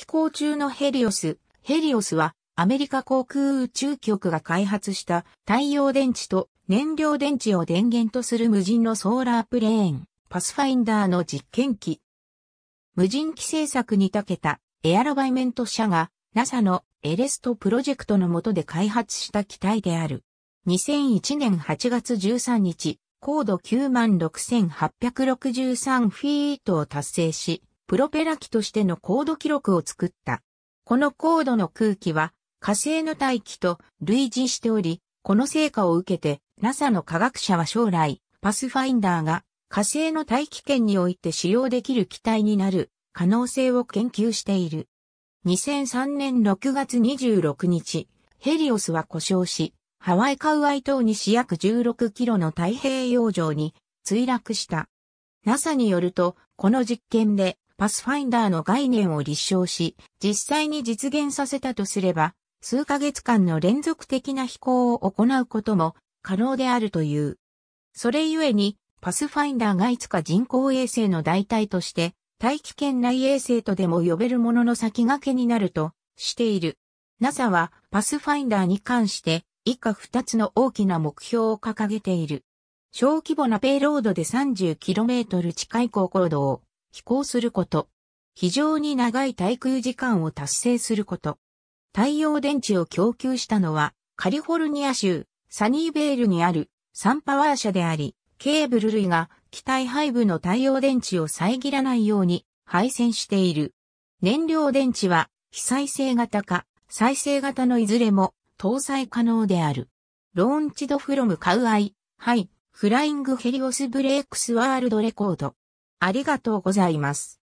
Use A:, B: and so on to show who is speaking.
A: 飛行中のヘリオス。ヘリオスはアメリカ航空宇宙局が
B: 開発した太陽電池と燃料電池を電源とする無人のソーラープレーン、パスファインダーの実験機。無人機製作に長けたエアロバイメント社が NASA のエレストプロジェクトの下で開発した機体である。2001年8月13日、高度96,863フィートを達成し、プロペラ機としての高度記録を作った。この高度の空気は火星の大気と類似しており、この成果を受けて NASA の科学者は将来、パスファインダーが火星の大気圏において使用できる機体になる可能性を研究している。2003年6月26日、ヘリオスは故障し、ハワイカウアイ島西約16キロの太平洋上に墜落した。NASA によると、この実験でパスファインダーの概念を立証し、実際に実現させたとすれば、数ヶ月間の連続的な飛行を行うことも可能であるという。それゆえに、パスファインダーがいつか人工衛星の代替として、大気圏内衛星とでも呼べるものの先駆けになるとしている。NASA はパスファインダーに関して以下2つの大きな目標を掲げている。小規模なペイロードで 30km 近い高高度を飛行すること。非常に長い滞空時間を達成すること。太陽電池を供給したのは、カリフォルニア州、サニーベールにあるサンパワー社であり、ケーブル類が機体背部の太陽電池を遮らないように配線している。燃料電池は非再生型か再生型のいずれも搭載可能である。ローンチドフロムカウアイ、ハイ、フライングヘリオスブレーク
A: スワールドレコード。ありがとうございます。